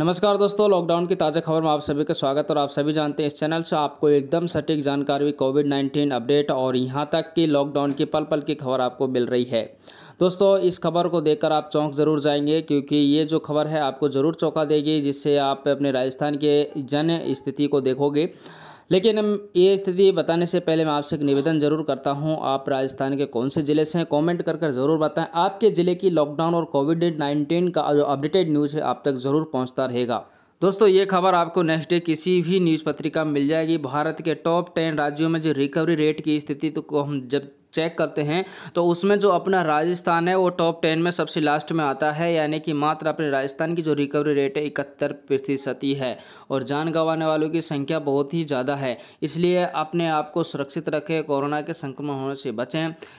नमस्कार दोस्तों लॉकडाउन की ताज़ा खबर में आप सभी का स्वागत और आप सभी जानते हैं इस चैनल से आपको एकदम सटीक जानकारी कोविड 19 अपडेट और यहां तक कि लॉकडाउन की पल पल की खबर आपको मिल रही है दोस्तों इस खबर को देखकर आप चौंक ज़रूर जाएंगे क्योंकि ये जो खबर है आपको ज़रूर चौंका देगी जिससे आप अपने राजस्थान के जन स्थिति को देखोगे लेकिन ये स्थिति बताने से पहले मैं आपसे एक निवेदन जरूर करता हूँ आप राजस्थान के कौन से ज़िले से हैं कॉमेंट कर कर ज़रूर बताएं आपके ज़िले की लॉकडाउन और कोविड नाइन्टीन का जो अपडेटेड न्यूज़ है आप तक ज़रूर पहुँचता रहेगा दोस्तों ये खबर आपको नेक्स्ट डे किसी भी न्यूज़ पत्रिका में मिल जाएगी भारत के टॉप टेन राज्यों में जो रिकवरी रेट की स्थिति तो को हम जब चेक करते हैं तो उसमें जो अपना राजस्थान है वो टॉप टेन में सबसे लास्ट में आता है यानी कि मात्र अपने राजस्थान की जो रिकवरी रेट है इकहत्तर प्रतिशती है और जान गंवाने वालों की संख्या बहुत ही ज़्यादा है इसलिए अपने आप को सुरक्षित रखें कोरोना के संक्रमण होने से बचें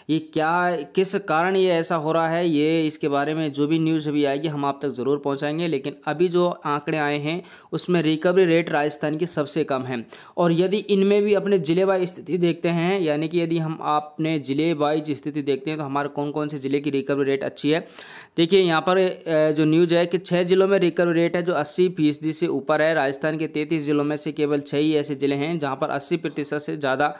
ये क्या किस कारण ये ऐसा हो रहा है ये इसके बारे में जो भी न्यूज़ अभी आएगी हम आप तक ज़रूर पहुँचाएंगे लेकिन अभी जो आंकड़े आए हैं उसमें रिकवरी रेट राजस्थान की सबसे कम है और यदि इनमें भी अपने ज़िले वाई स्थिति देखते हैं यानी कि यदि हम आपने हैं ज़िले वाइज स्थिति देखते हैं तो हमारे कौन कौन से ज़िले की रिकवरी रेट अच्छी है देखिए यहाँ पर जो न्यूज़ है कि छः ज़िलों में रिकवरी रेट है जो अस्सी फीसदी से ऊपर है राजस्थान के तैंतीस ज़िलों में से केवल छः ही ऐसे ज़िले हैं जहाँ पर अस्सी प्रतिशत से ज़्यादा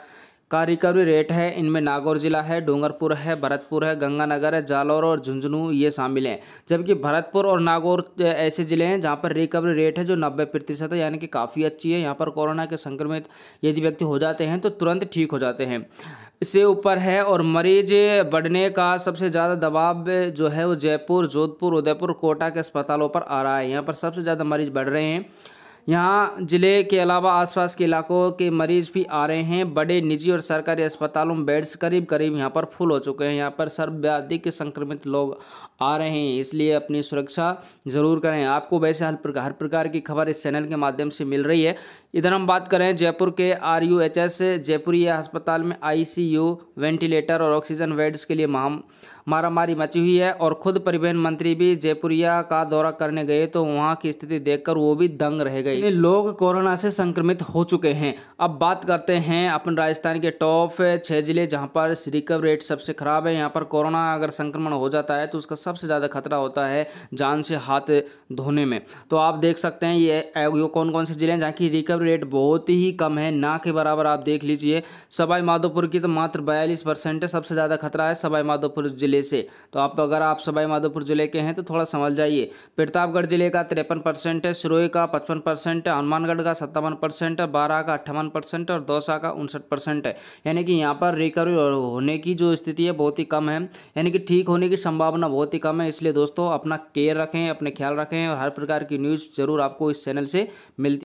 का रिकवरी रेट है इनमें नागौर ज़िला है डूंगरपुर है भरतपुर है गंगानगर है जालौर और झुंझुनू ये शामिल हैं जबकि भरतपुर और नागौर ऐसे ज़िले हैं जहाँ पर रिकवरी रेट है जो नब्बे प्रतिशत है यानी कि काफ़ी अच्छी है यहाँ पर कोरोना के संक्रमित यदि व्यक्ति हो जाते हैं तो तुरंत ठीक हो जाते हैं से ऊपर है और मरीज बढ़ने का सबसे ज़्यादा दबाव जो है वो जयपुर जोधपुर उदयपुर कोटा के अस्पतालों पर आ रहा है यहाँ पर सबसे ज़्यादा मरीज बढ़ रहे हैं यहाँ ज़िले के अलावा आसपास के इलाकों के मरीज़ भी आ रहे हैं बड़े निजी और सरकारी अस्पतालों में बेड्स करीब करीब यहाँ पर फुल हो चुके हैं यहाँ पर सर्वाधिक संक्रमित लोग आ रहे हैं इसलिए अपनी सुरक्षा ज़रूर करें आपको वैसे हर प्रकार हर प्रकार की खबर इस चैनल के माध्यम से मिल रही है इधर हम बात करें जयपुर के आर यू एच एस जयपुरी अस्पताल में आई सी यू वेंटिलेटर और ऑक्सीजन बेड्स के लिए महा मारामारी मची हुई है और खुद परिवहन मंत्री भी जयपुरिया का दौरा करने गए तो वहाँ की स्थिति देखकर वो भी दंग रह गए लोग कोरोना से संक्रमित हो चुके हैं अब बात करते हैं अपन राजस्थान के टॉप छः जिले जहाँ पर रिकवर रेट सबसे खराब है यहाँ पर कोरोना अगर संक्रमण हो जाता है तो उसका सबसे ज़्यादा खतरा होता है जान से हाथ धोने में तो आप देख सकते हैं ये कौन कौन से जिले हैं जहाँ की रिकवरी रेट बहुत ही कम है ना के बराबर आप देख लीजिए सवाई माधोपुर की तो मात्र बयालीस परसेंट है सबसे ज़्यादा खतरा है सवाई माधोपुर जिले ज़िले से तो आप अगर आप सवाई माधोपुर ज़िले के हैं तो थोड़ा समझ जाइए प्रतापगढ़ ज़िले का तिरपन परसेंट है सिरोही का पचपन परसेंट है हनुमानगढ़ का सत्तावन परसेंट है बारह का अट्ठावन परसेंट और दौसा का उनसठ परसेंट है यानी कि यहाँ पर रिकवरी होने की जो स्थिति है बहुत ही कम है यानी कि ठीक होने की संभावना बहुत ही कम है इसलिए दोस्तों अपना केयर रखें अपने ख्याल रखें और हर प्रकार की न्यूज़ ज़रूर आपको इस चैनल से मिलती